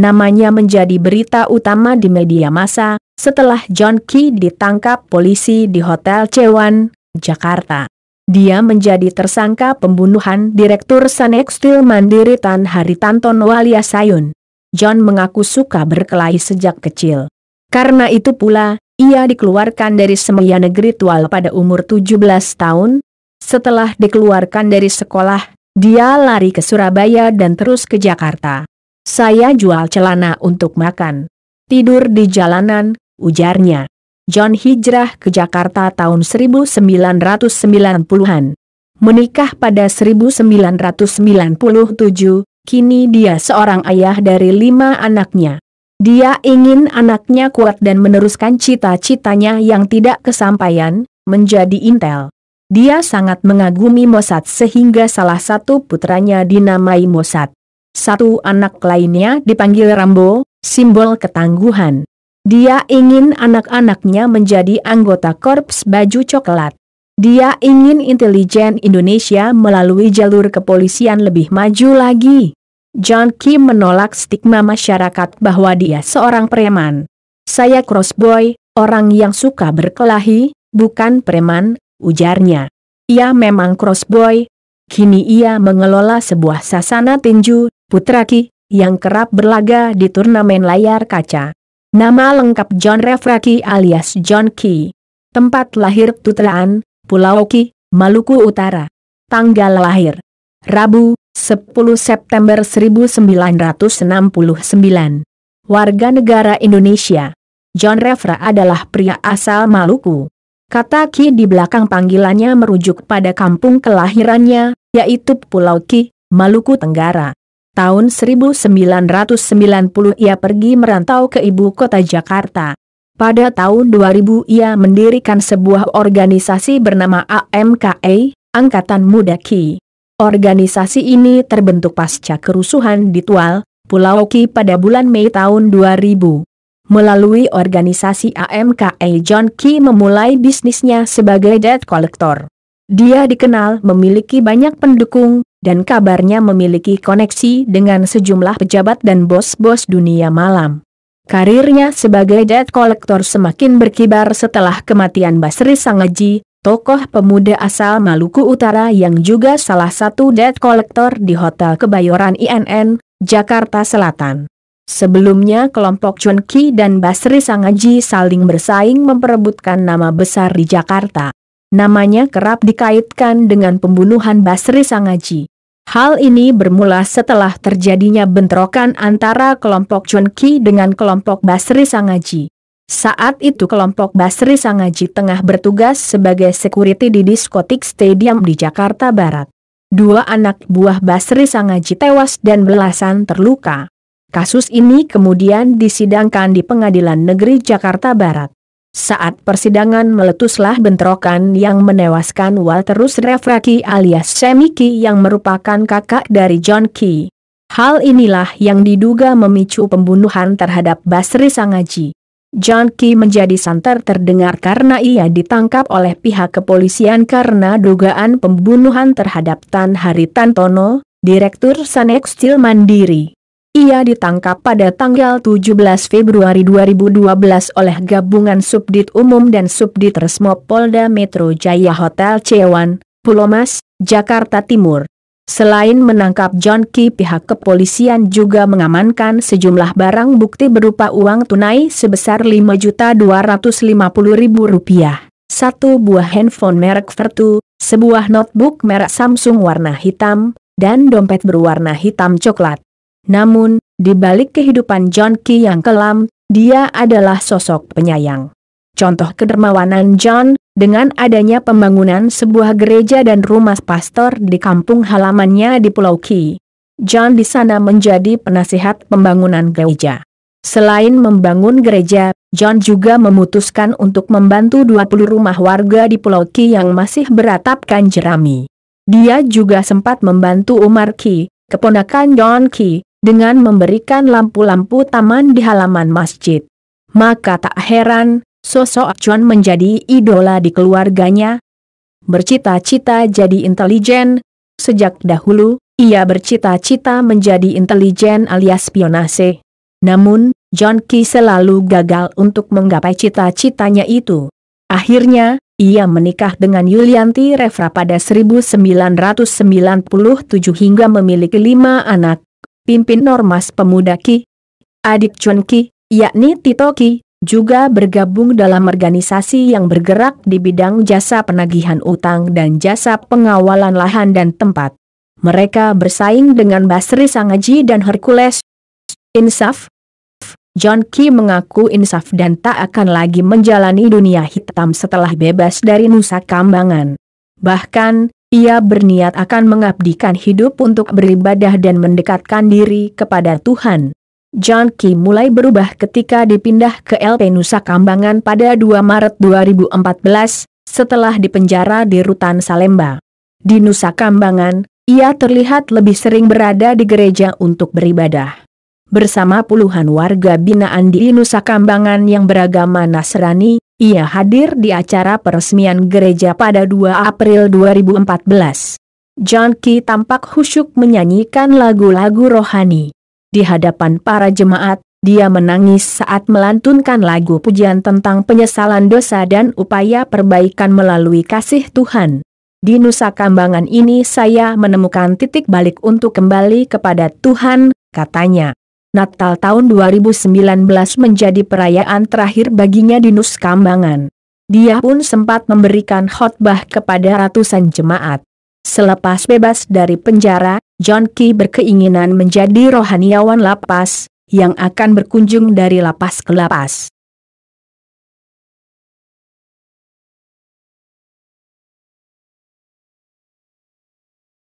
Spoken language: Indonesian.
namanya menjadi berita utama di media massa, setelah John Key ditangkap polisi di Hotel Cewan, Jakarta. Dia menjadi tersangka pembunuhan Direktur Sanex Steel Mandiri Tan Haritanton Walia Sayun. John mengaku suka berkelahi sejak kecil. Karena itu pula, ia dikeluarkan dari Semaya Negeri Tual pada umur 17 tahun. Setelah dikeluarkan dari sekolah, dia lari ke Surabaya dan terus ke Jakarta. Saya jual celana untuk makan. Tidur di jalanan, ujarnya. John hijrah ke Jakarta tahun 1990-an. Menikah pada 1997, kini dia seorang ayah dari lima anaknya. Dia ingin anaknya kuat dan meneruskan cita-citanya yang tidak kesampaian, menjadi intel. Dia sangat mengagumi Mossad sehingga salah satu putranya dinamai Mossad. Satu anak lainnya dipanggil Rambo, simbol ketangguhan. Dia ingin anak-anaknya menjadi anggota Korps Baju Coklat. Dia ingin intelijen Indonesia melalui jalur kepolisian lebih maju lagi. John Kim menolak stigma masyarakat bahwa dia seorang preman. Saya crossboy, orang yang suka berkelahi, bukan preman, ujarnya. Ia memang crossboy, Kini ia mengelola sebuah sasana tinju, Putraki, yang kerap berlaga di turnamen layar kaca. Nama lengkap John Refraki alias John Key. Tempat lahir Tutlaan, Pulau Ki, Maluku Utara. Tanggal lahir. Rabu, 10 September 1969. Warga negara Indonesia. John Refra adalah pria asal Maluku. Kata Ki di belakang panggilannya merujuk pada kampung kelahirannya, yaitu Pulau Ki, Maluku Tenggara. Tahun 1990 ia pergi merantau ke ibu kota Jakarta. Pada tahun 2000 ia mendirikan sebuah organisasi bernama AMKA, Angkatan Muda Ki. Organisasi ini terbentuk pasca kerusuhan di Tual, Pulau Ki pada bulan Mei tahun 2000 melalui organisasi AMKE John Key memulai bisnisnya sebagai debt collector. Dia dikenal memiliki banyak pendukung, dan kabarnya memiliki koneksi dengan sejumlah pejabat dan bos-bos dunia malam. Karirnya sebagai debt collector semakin berkibar setelah kematian Basri Sangaji, tokoh pemuda asal Maluku Utara yang juga salah satu debt collector di Hotel Kebayoran INN, Jakarta Selatan. Sebelumnya kelompok Chun Ki dan Basri Sangaji saling bersaing memperebutkan nama besar di Jakarta. Namanya kerap dikaitkan dengan pembunuhan Basri Sangaji. Hal ini bermula setelah terjadinya bentrokan antara kelompok Chun Ki dengan kelompok Basri Sangaji. Saat itu kelompok Basri Sangaji tengah bertugas sebagai security di diskotik stadium di Jakarta Barat. Dua anak buah Basri Sangaji tewas dan belasan terluka. Kasus ini kemudian disidangkan di Pengadilan Negeri Jakarta Barat. Saat persidangan meletuslah bentrokan yang menewaskan Walterus Refraki alias Semiki yang merupakan kakak dari John Key. Hal inilah yang diduga memicu pembunuhan terhadap Basri Sangaji. John Key menjadi santer terdengar karena ia ditangkap oleh pihak kepolisian karena dugaan pembunuhan terhadap Tan Hari Tantono, Direktur Sanex Steel Mandiri. Ia ditangkap pada tanggal 17 Februari 2012 oleh gabungan Subdit Umum dan Subdit Resmo Polda Metro Jaya Hotel Cewan, Pulau Mas, Jakarta Timur. Selain menangkap John Key pihak kepolisian juga mengamankan sejumlah barang bukti berupa uang tunai sebesar Rp5.250.000 satu buah handphone merek Vertu, sebuah notebook merek Samsung warna hitam, dan dompet berwarna hitam coklat. Namun, di balik kehidupan John Key yang kelam, dia adalah sosok penyayang. Contoh kedermawanan John, dengan adanya pembangunan sebuah gereja dan rumah pastor di kampung halamannya di Pulau Key. John di sana menjadi penasihat pembangunan gereja. Selain membangun gereja, John juga memutuskan untuk membantu 20 rumah warga di Pulau Ki yang masih beratapkan jerami. Dia juga sempat membantu Umar Ki, keponakan John Ki, dengan memberikan lampu-lampu taman di halaman masjid. Maka tak heran, sosok Chuan menjadi idola di keluarganya. Bercita-cita jadi intelijen, sejak dahulu, ia bercita-cita menjadi intelijen alias pionase. Namun, John Key selalu gagal untuk menggapai cita-citanya itu. Akhirnya, ia menikah dengan Yulianti Refra pada 1997 hingga memiliki lima anak, pimpin Normas Pemuda Ki. Adik Chun Ki, yakni Tito Ki, juga bergabung dalam organisasi yang bergerak di bidang jasa penagihan utang dan jasa pengawalan lahan dan tempat. Mereka bersaing dengan Basri Sangaji dan Hercules. Insaf, John Ki mengaku insaf dan tak akan lagi menjalani dunia hitam setelah bebas dari Nusa Kambangan. Bahkan, ia berniat akan mengabdikan hidup untuk beribadah dan mendekatkan diri kepada Tuhan. John Key mulai berubah ketika dipindah ke LP Nusa Kambangan pada 2 Maret 2014, setelah dipenjara di Rutan Salemba. Di Nusa Kambangan, ia terlihat lebih sering berada di gereja untuk beribadah. Bersama puluhan warga binaan di Nusa Kambangan yang beragama Nasrani, ia hadir di acara peresmian gereja pada 2 April 2014. John Key tampak khusyuk menyanyikan lagu-lagu rohani. Di hadapan para jemaat, dia menangis saat melantunkan lagu pujian tentang penyesalan dosa dan upaya perbaikan melalui kasih Tuhan. Di Nusa Kambangan ini saya menemukan titik balik untuk kembali kepada Tuhan, katanya. Natal tahun 2019 menjadi perayaan terakhir baginya di Nus Kambangan. Dia pun sempat memberikan khotbah kepada ratusan jemaat. Selepas bebas dari penjara, John Key berkeinginan menjadi rohaniawan lapas, yang akan berkunjung dari lapas ke lapas.